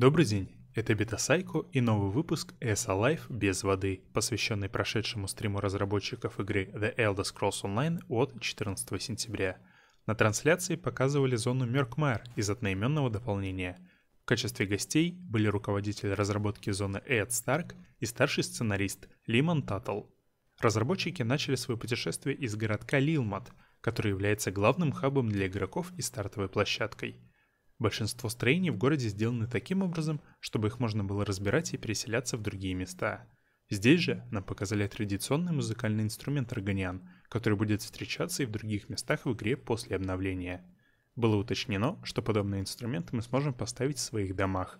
Добрый день, это Бета Сайко и новый выпуск ESA Life без воды, посвященный прошедшему стриму разработчиков игры The Elder Scrolls Online от 14 сентября. На трансляции показывали зону Меркмайр из одноименного дополнения. В качестве гостей были руководитель разработки зоны Эд Старк и старший сценарист Лимон Таттл. Разработчики начали свое путешествие из городка Лилмат, который является главным хабом для игроков и стартовой площадкой – Большинство строений в городе сделаны таким образом, чтобы их можно было разбирать и переселяться в другие места. Здесь же нам показали традиционный музыкальный инструмент органиан, который будет встречаться и в других местах в игре после обновления. Было уточнено, что подобные инструменты мы сможем поставить в своих домах.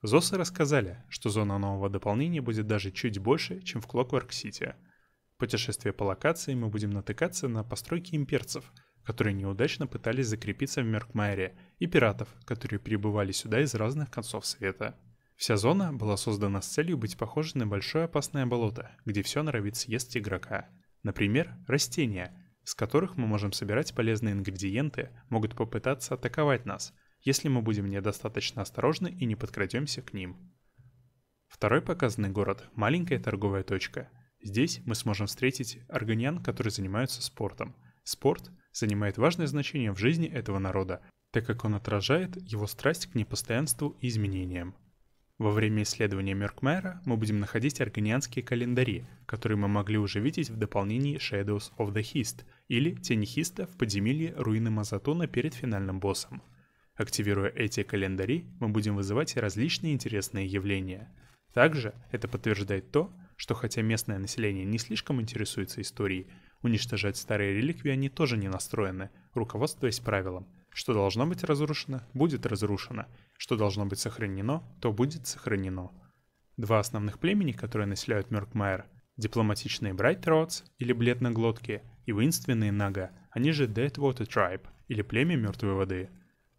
Зосы рассказали, что зона нового дополнения будет даже чуть больше, чем в Clockwork City. В путешествии по локации мы будем натыкаться на постройки имперцев – которые неудачно пытались закрепиться в Меркмайре, и пиратов, которые прибывали сюда из разных концов света. Вся зона была создана с целью быть похожей на большое опасное болото, где все норовит съесть игрока. Например, растения, с которых мы можем собирать полезные ингредиенты, могут попытаться атаковать нас, если мы будем недостаточно осторожны и не подкрадемся к ним. Второй показанный город – маленькая торговая точка. Здесь мы сможем встретить органиан, которые занимаются спортом. Спорт – занимает важное значение в жизни этого народа, так как он отражает его страсть к непостоянству и изменениям. Во время исследования Меркмайера мы будем находить аргонианские календари, которые мы могли уже видеть в дополнении Shadows of the Hist или Тени Хиста в подземелье руины Мазатона перед финальным боссом. Активируя эти календари, мы будем вызывать различные интересные явления. Также это подтверждает то, что хотя местное население не слишком интересуется историей, Уничтожать старые реликвии они тоже не настроены, руководствуясь правилом. Что должно быть разрушено, будет разрушено. Что должно быть сохранено, то будет сохранено. Два основных племени, которые населяют Мёркмайер, дипломатичные Брайтротс или бледноглотки и воинственные Нага, они же Dead Water Tribe или племя мертвой воды.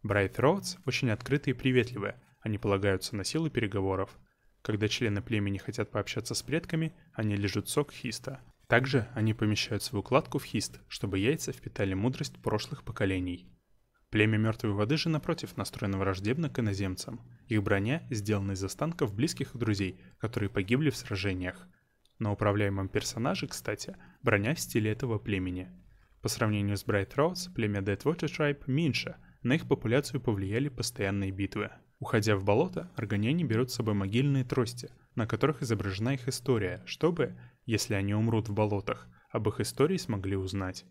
Брайтротс очень открытые и приветливые, они полагаются на силы переговоров. Когда члены племени хотят пообщаться с предками, они лежат сок хиста. Также они помещают свою кладку в хист, чтобы яйца впитали мудрость прошлых поколений. Племя мертвой воды же, напротив, настроено враждебно к иноземцам. Их броня сделана из останков близких друзей, которые погибли в сражениях. На управляемом персонаже, кстати, броня в стиле этого племени. По сравнению с Bright Roads, племя Deadwater Tribe меньше, на их популяцию повлияли постоянные битвы. Уходя в болото, аргоняне берут с собой могильные трости, на которых изображена их история, чтобы, если они умрут в болотах, об их истории смогли узнать.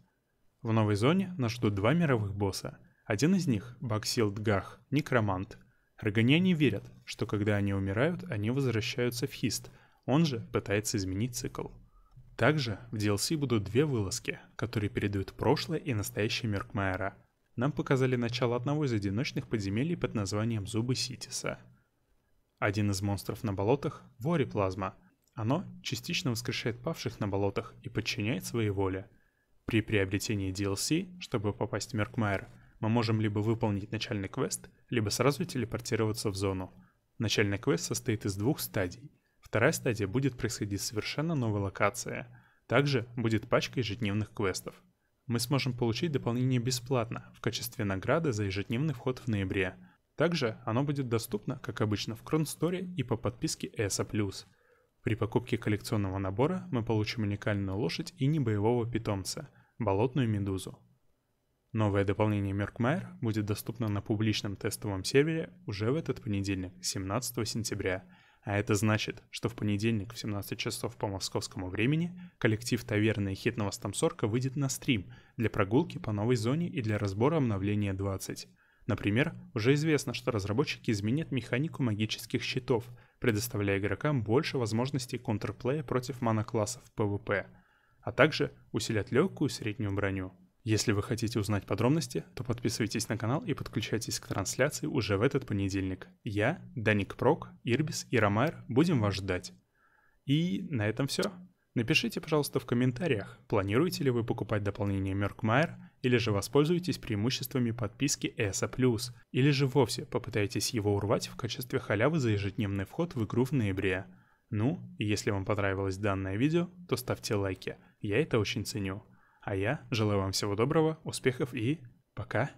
В новой зоне нас ждут два мировых босса. Один из них — Баксилд Гах, некромант. Рогоняне верят, что когда они умирают, они возвращаются в Хист, он же пытается изменить цикл. Также в DLC будут две вылазки, которые передают прошлое и настоящее Меркмайера. Нам показали начало одного из одиночных подземелий под названием Зубы Ситиса. Один из монстров на болотах — Вори Плазма — оно частично воскрешает павших на болотах и подчиняет своей воле. При приобретении DLC, чтобы попасть в Меркмайр, мы можем либо выполнить начальный квест, либо сразу телепортироваться в зону. Начальный квест состоит из двух стадий. Вторая стадия будет происходить совершенно новой локации. Также будет пачка ежедневных квестов. Мы сможем получить дополнение бесплатно в качестве награды за ежедневный вход в ноябре. Также оно будет доступно, как обычно, в Кронсторе и по подписке ESA+. При покупке коллекционного набора мы получим уникальную лошадь и небоевого питомца – болотную медузу. Новое дополнение Меркмайер будет доступно на публичном тестовом сервере уже в этот понедельник, 17 сентября. А это значит, что в понедельник в 17 часов по московскому времени коллектив таверны и хитного стамсорка выйдет на стрим для прогулки по новой зоне и для разбора обновления 20. Например, уже известно, что разработчики изменят механику магических щитов, предоставляя игрокам больше возможностей контрплея против моноклассов PvP, а также усилят легкую и среднюю броню. Если вы хотите узнать подробности, то подписывайтесь на канал и подключайтесь к трансляции уже в этот понедельник. Я, Даник Прок, Ирбис и Ромайр будем вас ждать. И на этом все. Напишите, пожалуйста, в комментариях, планируете ли вы покупать дополнение Merkmire, или же воспользуетесь преимуществами подписки ESA+, или же вовсе попытаетесь его урвать в качестве халявы за ежедневный вход в игру в ноябре. Ну, и если вам понравилось данное видео, то ставьте лайки, я это очень ценю. А я желаю вам всего доброго, успехов и пока!